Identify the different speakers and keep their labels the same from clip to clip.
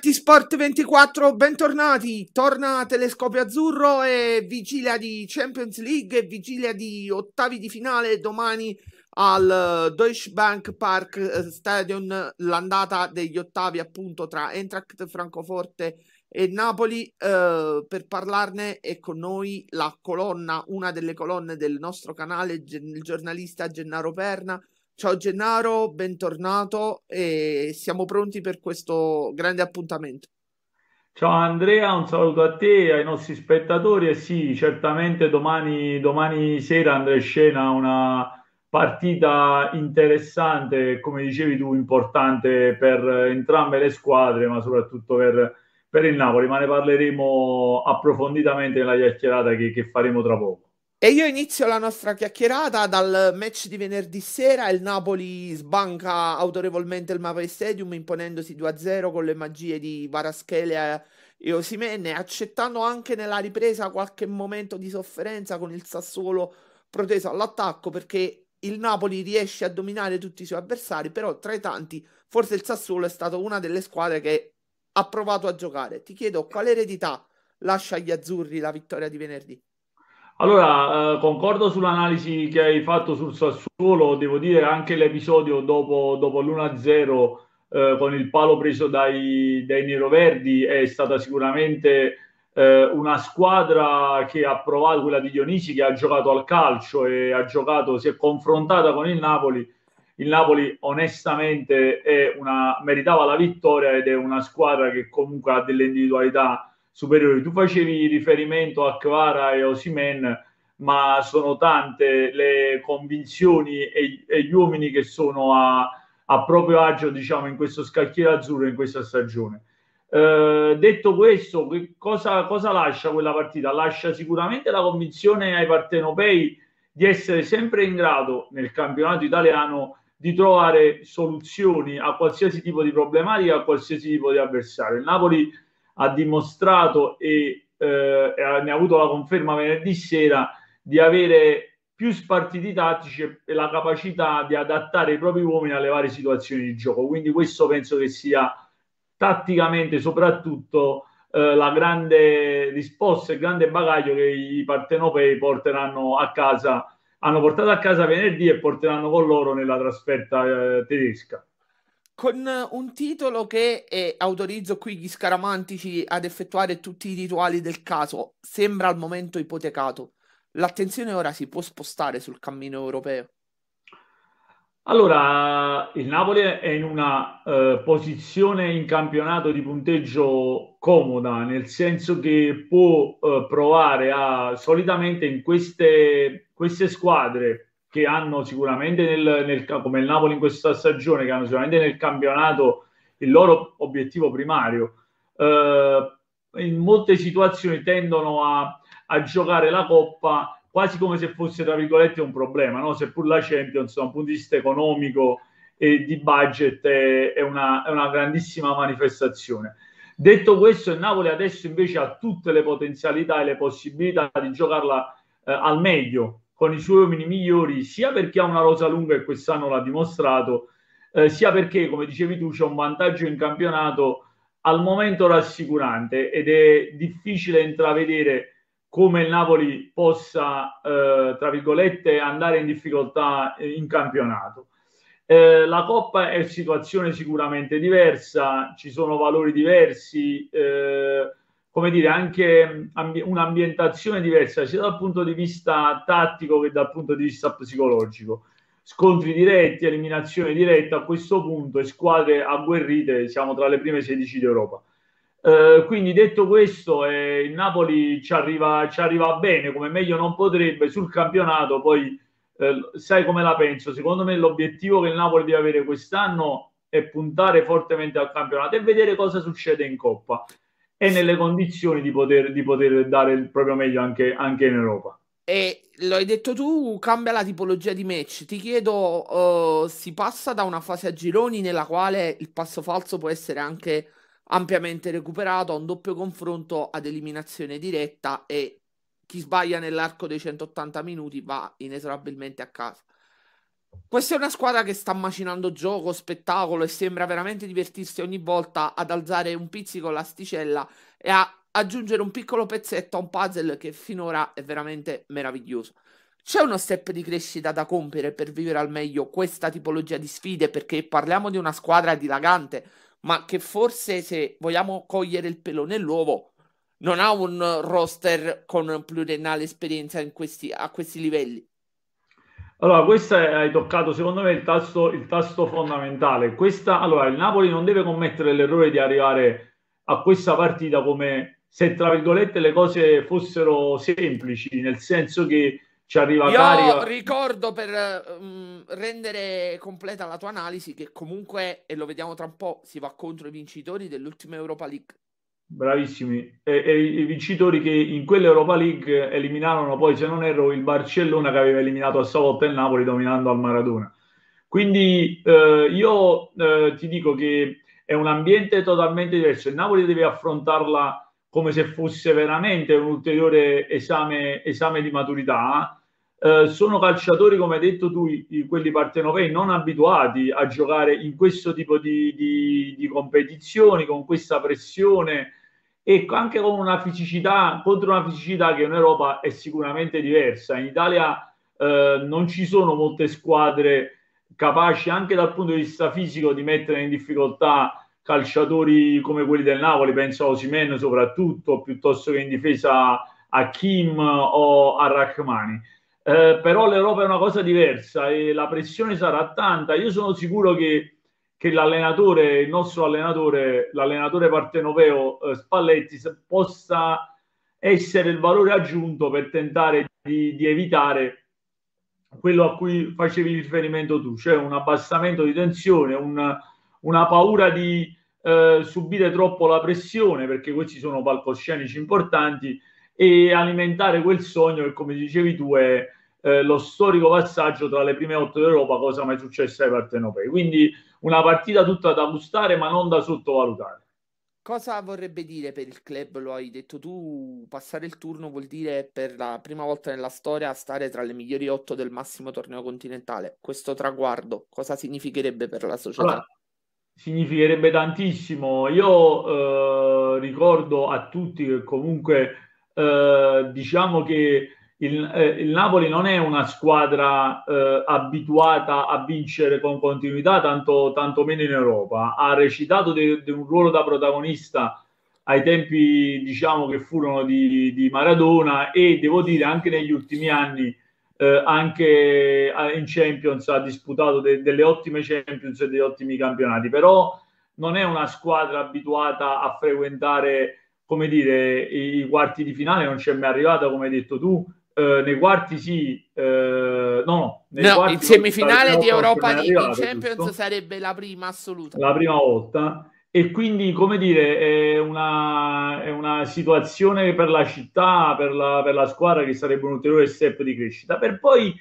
Speaker 1: di Sport 24, bentornati. Torna Telescopio Azzurro e vigilia di Champions League e vigilia di ottavi di finale domani al eh, Deutsche Bank Park eh, Stadion l'andata degli ottavi appunto tra Eintracht Francoforte e Napoli eh, per parlarne è con noi la colonna, una delle colonne del nostro canale, il giornalista Gennaro Perna Ciao Gennaro, bentornato e siamo pronti per questo grande appuntamento.
Speaker 2: Ciao Andrea, un saluto a te ai nostri spettatori e sì, certamente domani, domani sera andrà in scena una partita interessante, come dicevi tu, importante per entrambe le squadre, ma soprattutto per, per il Napoli, ma ne parleremo approfonditamente nella chiacchierata che, che faremo tra poco.
Speaker 1: E io inizio la nostra chiacchierata dal match di venerdì sera. Il Napoli sbanca autorevolmente il Mapei Stadium imponendosi 2-0 con le magie di Varaschelia e Osimene, accettando anche nella ripresa qualche momento di sofferenza con il Sassuolo proteso all'attacco perché il Napoli riesce a dominare tutti i suoi avversari, però tra i tanti forse il Sassuolo è stata una delle squadre che ha provato a giocare. Ti chiedo quale eredità lascia agli azzurri la vittoria di venerdì?
Speaker 2: Allora, eh, concordo sull'analisi che hai fatto sul Sassuolo, devo dire anche l'episodio dopo, dopo l'1-0 eh, con il palo preso dai, dai neroverdi è stata sicuramente eh, una squadra che ha provato, quella di Dionisi, che ha giocato al calcio e ha giocato, si è confrontata con il Napoli. Il Napoli onestamente una, meritava la vittoria ed è una squadra che comunque ha delle individualità superiori. Tu facevi riferimento a Clara e Osimen, ma sono tante le convinzioni e, e gli uomini che sono a, a, proprio agio, diciamo, in questo scacchiere azzurro in questa stagione. Eh, detto questo, cosa, cosa lascia quella partita? Lascia sicuramente la convinzione ai partenopei di essere sempre in grado nel campionato italiano di trovare soluzioni a qualsiasi tipo di problematica, a qualsiasi tipo di avversario. Il Napoli ha dimostrato e eh, ne ha avuto la conferma venerdì sera di avere più spartiti tattici e la capacità di adattare i propri uomini alle varie situazioni di gioco. Quindi questo penso che sia tatticamente soprattutto eh, la grande risposta e il grande bagaglio che i partenopei porteranno a casa, hanno portato a casa venerdì e porteranno con loro nella trasferta eh, tedesca
Speaker 1: con un titolo che eh, autorizzo qui gli scaramantici ad effettuare tutti i rituali del caso, sembra al momento ipotecato. L'attenzione ora si può spostare sul cammino europeo.
Speaker 2: Allora, il Napoli è in una eh, posizione in campionato di punteggio comoda, nel senso che può eh, provare a solitamente in queste, queste squadre che hanno sicuramente nel, nel, come il Napoli in questa stagione, che hanno sicuramente nel campionato il loro obiettivo primario, eh, in molte situazioni tendono a, a, giocare la Coppa quasi come se fosse, tra virgolette, un problema, no? seppur la Champions da un punto di vista economico e di budget è, è, una, è una grandissima manifestazione. Detto questo, il Napoli adesso invece ha tutte le potenzialità e le possibilità di giocarla eh, al meglio con i suoi uomini migliori, sia perché ha una rosa lunga e quest'anno l'ha dimostrato, eh, sia perché, come dicevi tu, c'è un vantaggio in campionato al momento rassicurante ed è difficile intravedere come il Napoli possa, eh, tra virgolette, andare in difficoltà eh, in campionato. Eh, la Coppa è situazione sicuramente diversa, ci sono valori diversi. Eh, come dire, anche ambi- un'ambientazione diversa sia dal punto di vista tattico che dal punto di vista psicologico. Scontri diretti, eliminazione diretta a questo punto e squadre agguerrite, siamo tra le prime 16 d'Europa. Eh, quindi detto questo, eh, il Napoli ci arriva, ci arriva bene, come meglio non potrebbe, sul campionato poi eh, sai come la penso, secondo me l'obiettivo che il Napoli deve avere quest'anno è puntare fortemente al campionato e vedere cosa succede in Coppa è nelle condizioni di poter, di poter dare il proprio meglio anche, anche in Europa.
Speaker 1: E lo hai detto tu, cambia la tipologia di match. Ti chiedo, uh, si passa da una fase a gironi nella quale il passo falso può essere anche ampiamente recuperato a un doppio confronto ad eliminazione diretta e chi sbaglia nell'arco dei 180 minuti va inesorabilmente a casa. Questa è una squadra che sta macinando gioco, spettacolo e sembra veramente divertirsi ogni volta ad alzare un pizzico l'asticella e a aggiungere un piccolo pezzetto a un puzzle che finora è veramente meraviglioso. C'è uno step di crescita da compiere per vivere al meglio questa tipologia di sfide perché parliamo di una squadra dilagante, ma che forse se vogliamo cogliere il pelo nell'uovo non ha un roster con pluriennale esperienza questi, a questi livelli. Allora, questo hai
Speaker 2: toccato secondo me il tasto, il tasto fondamentale. Questa, allora, il Napoli non deve commettere l'errore di arrivare a questa partita come se, tra virgolette, le cose fossero semplici, nel senso che ci arriva Io carica...
Speaker 1: ricordo per um, rendere completa la tua analisi che comunque, e lo vediamo tra un po', si va contro i vincitori dell'ultima Europa League
Speaker 2: Bravissimi, e, e, i vincitori che in quell'Europa League eliminarono poi, se non erro, il Barcellona che aveva eliminato a sua volta il Napoli dominando al Maradona. Quindi eh, io eh, ti dico che è un ambiente totalmente diverso. Il Napoli deve affrontarla come se fosse veramente un ulteriore esame, esame di maturità. Eh, sono calciatori, come hai detto tu, quelli partenopei, non abituati a giocare in questo tipo di, di, di competizioni, con questa pressione e ecco, anche con una fisicità, contro una fisicità che in Europa è sicuramente diversa. In Italia eh, non ci sono molte squadre capaci anche dal punto di vista fisico di mettere in difficoltà calciatori come quelli del Napoli, penso a Osimen soprattutto, piuttosto che in difesa a Kim o a Rachmani. Eh, però l'Europa è una cosa diversa e la pressione sarà tanta. Io sono sicuro che che l'allenatore, il nostro allenatore, l'allenatore partenoveo eh, Spalletti possa essere il valore aggiunto per tentare di, di evitare quello a cui facevi riferimento tu, cioè un abbassamento di tensione, un, una paura di eh, subire troppo la pressione, perché questi sono palcoscenici importanti, e alimentare quel sogno che, come dicevi tu, è, eh, lo storico passaggio tra le prime otto d'Europa, cosa mai successa ai partenopei. Quindi una partita tutta da gustare, ma non da sottovalutare.
Speaker 1: Cosa vorrebbe dire per il club? Lo hai detto tu, passare il turno vuol dire per la prima volta nella storia stare tra le migliori otto del massimo torneo continentale. Questo traguardo cosa significherebbe per la società? Allora,
Speaker 2: significherebbe tantissimo. Io eh, ricordo a tutti che comunque eh, diciamo che il, eh, il, Napoli non è una squadra eh, abituata a vincere con continuità, tanto, tanto meno in Europa. Ha recitato di un ruolo da protagonista ai tempi diciamo che furono di, di, Maradona e devo dire anche negli ultimi anni eh, anche eh, in Champions ha disputato de, delle ottime Champions e degli ottimi campionati però non è una squadra abituata a frequentare come dire i, i quarti di finale non c'è mai arrivata come hai detto tu eh, nei quarti sì, eh, no, no, no in semifinale di Europa League arrivato, Champions giusto?
Speaker 1: sarebbe la prima assoluta. La
Speaker 2: prima volta e quindi, come dire, è una, è una situazione per la città, per la, per la squadra che sarebbe un ulteriore step di crescita. Per poi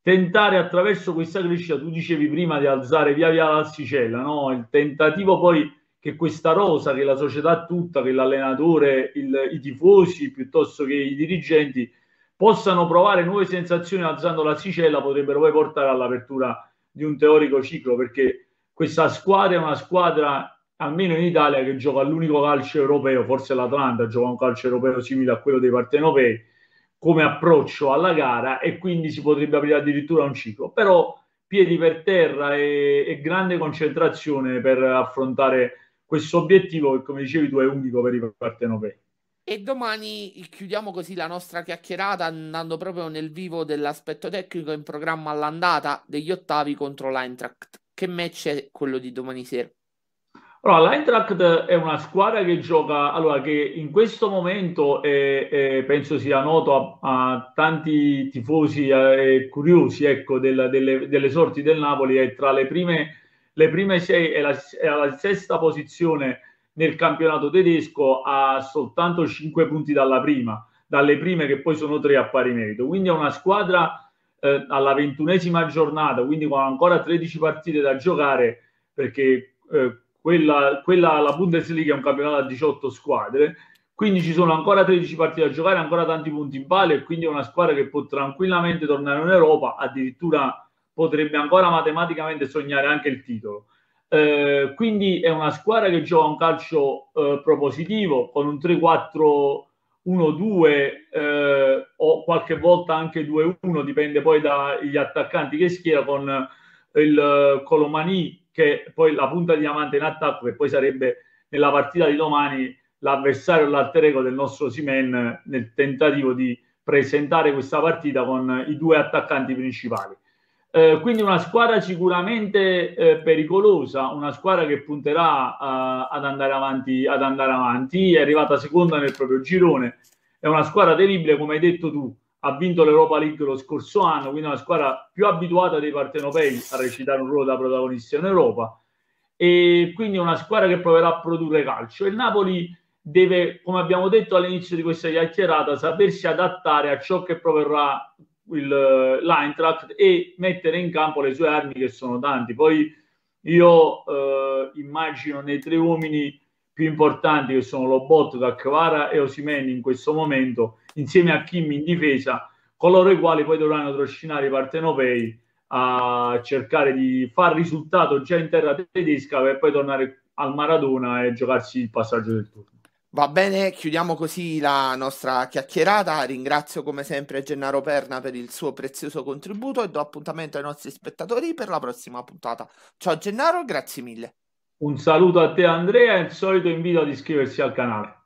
Speaker 2: tentare attraverso questa crescita, tu dicevi prima di alzare via via l'assicella, no? il tentativo poi che questa rosa, che la società tutta, che l'allenatore, il, i tifosi piuttosto che i dirigenti possano provare nuove sensazioni alzando la sicella potrebbero poi portare all'apertura di un teorico ciclo perché questa squadra è una squadra almeno in Italia che gioca l'unico calcio europeo, forse l'Atlanta gioca un calcio europeo simile a quello dei partenopei come approccio alla gara e quindi si potrebbe aprire addirittura un ciclo, però piedi per terra e, e grande concentrazione per affrontare questo obiettivo che come dicevi tu è unico per i partenopei.
Speaker 1: E domani chiudiamo così la nostra chiacchierata andando proprio nel vivo dell'aspetto tecnico in programma all'andata degli ottavi contro l'Eintracht. Che match è quello di domani sera? Allora,
Speaker 2: l'Eintracht è una squadra che gioca, allora, che in questo momento è, è, penso sia noto a, a tanti tifosi eh, curiosi ecco, della, delle, delle, sorti del Napoli, è tra le prime, le prime sei, e la, è sesta posizione nel campionato tedesco a soltanto 5 punti dalla prima, dalle prime che poi sono 3 a pari merito. Quindi è una squadra eh, alla ventunesima giornata, quindi con ancora 13 partite da giocare, perché eh, quella, quella, la Bundesliga è un campionato a 18 squadre, quindi ci sono ancora 13 partite da giocare, ancora tanti punti in palio e quindi è una squadra che può tranquillamente tornare in Europa, addirittura potrebbe ancora matematicamente sognare anche il titolo. Eh, quindi è una squadra che gioca un calcio eh, propositivo con un 3-4-1-2 eh, o qualche volta anche 2-1, dipende poi dagli attaccanti che schiera con il Colomani che poi la punta diamante in attacco che poi sarebbe nella partita di domani l'avversario l'alter ego del nostro Simen nel tentativo di presentare questa partita con i due attaccanti principali. Eh, quindi una squadra sicuramente eh, pericolosa, una squadra che punterà eh, ad, andare avanti, ad andare avanti, è arrivata seconda nel proprio girone, è una squadra terribile come hai detto tu, ha vinto l'Europa League lo scorso anno, quindi è una squadra più abituata dei partenopei a recitare un ruolo da protagonista in Europa e quindi è una squadra che proverà a produrre calcio. Il Napoli deve, come abbiamo detto all'inizio di questa chiacchierata, sapersi adattare a ciò che proverrà eh, l'Eintracht e mettere in campo le sue armi che sono tanti. Poi io eh, immagino nei tre uomini più importanti che sono Lobot, Cacvara e Osimeni in questo momento, insieme a Kim in difesa, coloro i quali poi dovranno trascinare i partenopei a cercare di far risultato già in terra tedesca per poi tornare al Maradona e giocarsi il passaggio del turno.
Speaker 1: Va bene, chiudiamo così la nostra chiacchierata. Ringrazio come sempre Gennaro Perna per il suo prezioso contributo e do appuntamento ai nostri spettatori per la prossima puntata. Ciao Gennaro, grazie mille.
Speaker 2: Un saluto a
Speaker 1: te Andrea e
Speaker 2: il solito invito ad iscriversi al canale.